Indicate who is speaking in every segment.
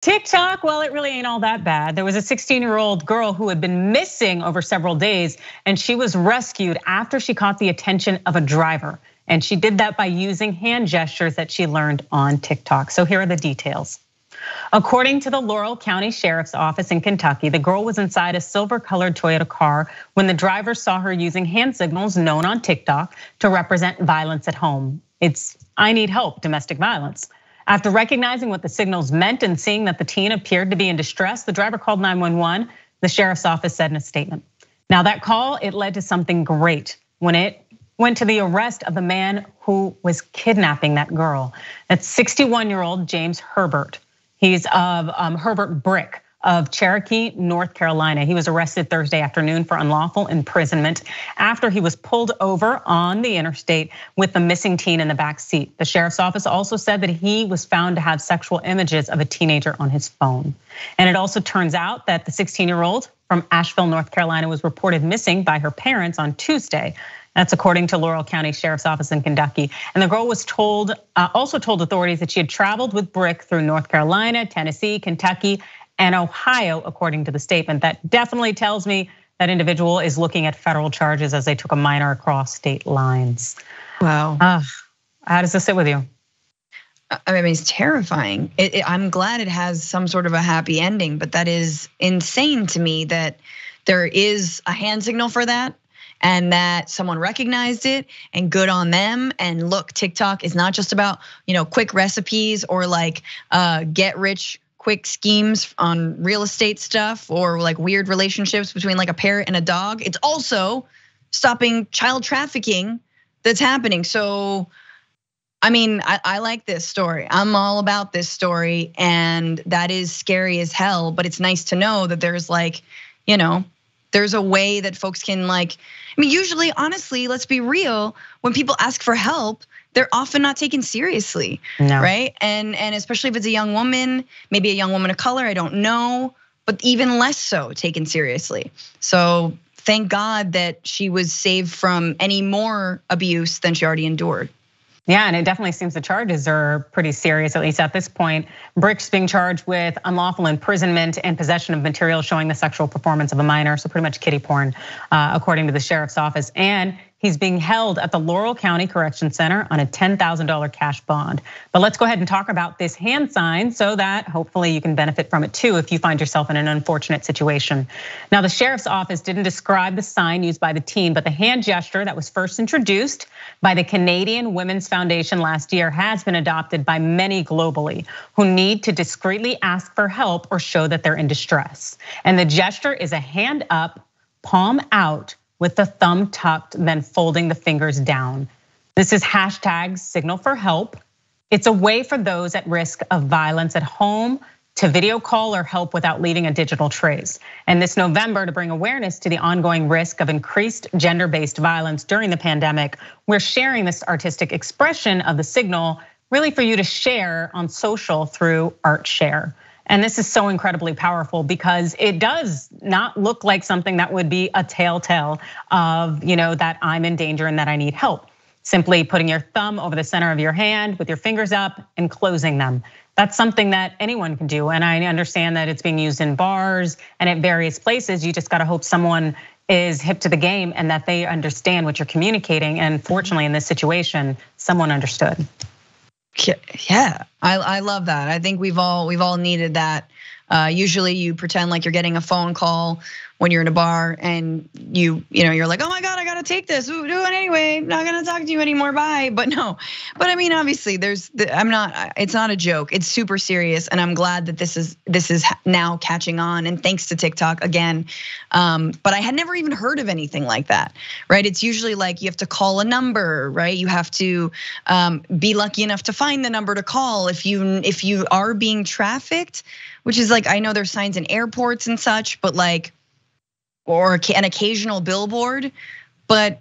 Speaker 1: TikTok, well, it really ain't all that bad. There was a 16 year old girl who had been missing over several days, and she was rescued after she caught the attention of a driver. And she did that by using hand gestures that she learned on TikTok. So here are the details. According to the Laurel County Sheriff's Office in Kentucky, the girl was inside a silver colored Toyota car when the driver saw her using hand signals known on TikTok to represent violence at home. It's, I need help, domestic violence. After recognizing what the signals meant and seeing that the teen appeared to be in distress, the driver called 911. The sheriff's office said in a statement. Now that call, it led to something great when it went to the arrest of the man who was kidnapping that girl. That's 61 year old James Herbert. He's of um, Herbert Brick of Cherokee, North Carolina. He was arrested Thursday afternoon for unlawful imprisonment after he was pulled over on the interstate with the missing teen in the back seat. The sheriff's office also said that he was found to have sexual images of a teenager on his phone. And it also turns out that the 16 year old from Asheville, North Carolina was reported missing by her parents on Tuesday. That's according to Laurel County Sheriff's Office in Kentucky. And the girl was told, uh, also told authorities that she had traveled with Brick through North Carolina, Tennessee, Kentucky, and Ohio, according to the statement. That definitely tells me that individual is looking at federal charges as they took a minor across state lines. Wow. Uh, how does this sit with you? I mean, it's terrifying. It, it, I'm glad it has some
Speaker 2: sort of a happy ending, but that is insane to me that there is a hand signal for that and that someone recognized it and good on them and look tiktok is not just about you know quick recipes or like uh, get rich quick schemes on real estate stuff or like weird relationships between like a parrot and a dog. It's also stopping child trafficking that's happening. So, I mean, I, I, like this story. I'm all about this story, and that is scary as hell. But it's nice to know that there's like, you know, there's a way that folks can like i mean usually honestly let's be real when people ask for help they're often not taken seriously no. right and and especially if it's a young woman maybe a young woman of color i don't know but even less so taken seriously so thank
Speaker 1: god that she was saved from any more abuse than she already endured yeah, and it definitely seems the charges are pretty serious, at least at this point. Brick's being charged with unlawful imprisonment and possession of material showing the sexual performance of a minor, so pretty much kiddie porn, uh, according to the sheriff's office. And He's being held at the Laurel County Correction Center on a $10,000 cash bond. But let's go ahead and talk about this hand sign so that hopefully you can benefit from it too if you find yourself in an unfortunate situation. Now, the sheriff's office didn't describe the sign used by the teen, but the hand gesture that was first introduced by the Canadian Women's Foundation last year has been adopted by many globally who need to discreetly ask for help or show that they're in distress. And the gesture is a hand up, palm out with the thumb tucked, then folding the fingers down. This is hashtag signal for help. It's a way for those at risk of violence at home to video call or help without leaving a digital trace. And this November, to bring awareness to the ongoing risk of increased gender based violence during the pandemic, we're sharing this artistic expression of the signal really for you to share on social through Art Share. And this is so incredibly powerful because it does not look like something that would be a telltale of, you know, that I'm in danger and that I need help. Simply putting your thumb over the center of your hand with your fingers up and closing them. That's something that anyone can do. And I understand that it's being used in bars and at various places. You just got to hope someone is hip to the game and that they understand what you're communicating. And fortunately, in this situation, someone understood yeah,
Speaker 2: I, I love that. I think we've all we've all needed that. Uh, usually, you pretend like you're getting a phone call when you're in a bar and you, you know, you're like, oh my God, I gotta take this. Ooh, do it anyway. I'm not gonna talk to you anymore. Bye. But no, but I mean, obviously, there's. The, I'm not. It's not a joke. It's super serious, and I'm glad that this is this is now catching on. And thanks to TikTok again. Um, but I had never even heard of anything like that, right? It's usually like you have to call a number, right? You have to um, be lucky enough to find the number to call if you if you are being trafficked, which is like I know there's signs in airports and such, but like or an occasional billboard, but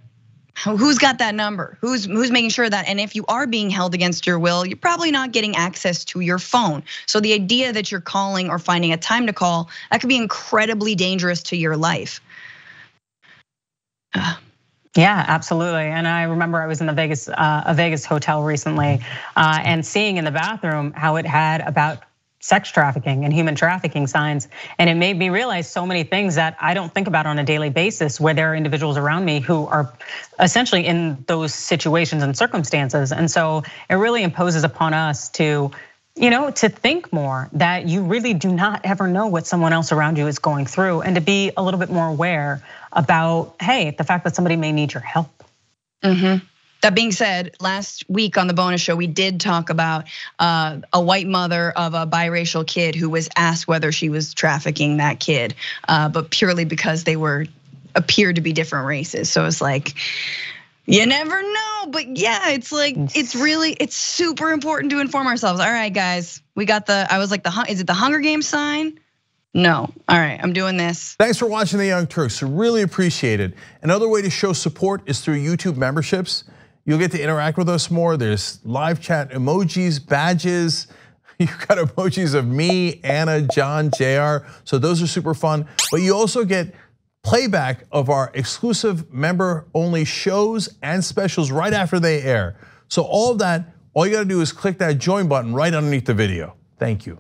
Speaker 2: who's got that number? Who's who's making sure that? And if you are being held against your will, you're probably not getting access to your phone. So the idea that you're calling or finding a time to call that could be incredibly dangerous to your life.
Speaker 1: Yeah, absolutely. And I remember I was in the Vegas, uh, a Vegas hotel recently, uh, and seeing in the bathroom how it had about sex trafficking and human trafficking signs. And it made me realize so many things that I don't think about on a daily basis where there are individuals around me who are essentially in those situations and circumstances. And so it really imposes upon us to you know, to think more that you really do not ever know what someone else around you is going through and to be a little bit more aware about, hey, the fact that somebody may need your help. Mhm. That being said, last week
Speaker 2: on the bonus show, we did talk about uh, a white mother of a biracial kid who was asked whether she was trafficking that kid, uh, but purely because they were appeared to be different races. So it's like, you never know, but yeah, it's like it's really it's super important to inform ourselves. All right, guys, we got the. I was like the is it the Hunger Games sign? No. All right, I'm doing this. Thanks for watching The Young Turks. Really appreciate it. Another way to show support is through YouTube memberships. You'll get to interact with us more. There's live chat emojis, badges. You've got emojis of me, Anna, John, JR. So those are super fun. But you also get playback of our exclusive member only shows and specials right after they air. So all of that, all you gotta do is click that join button right underneath the video. Thank you.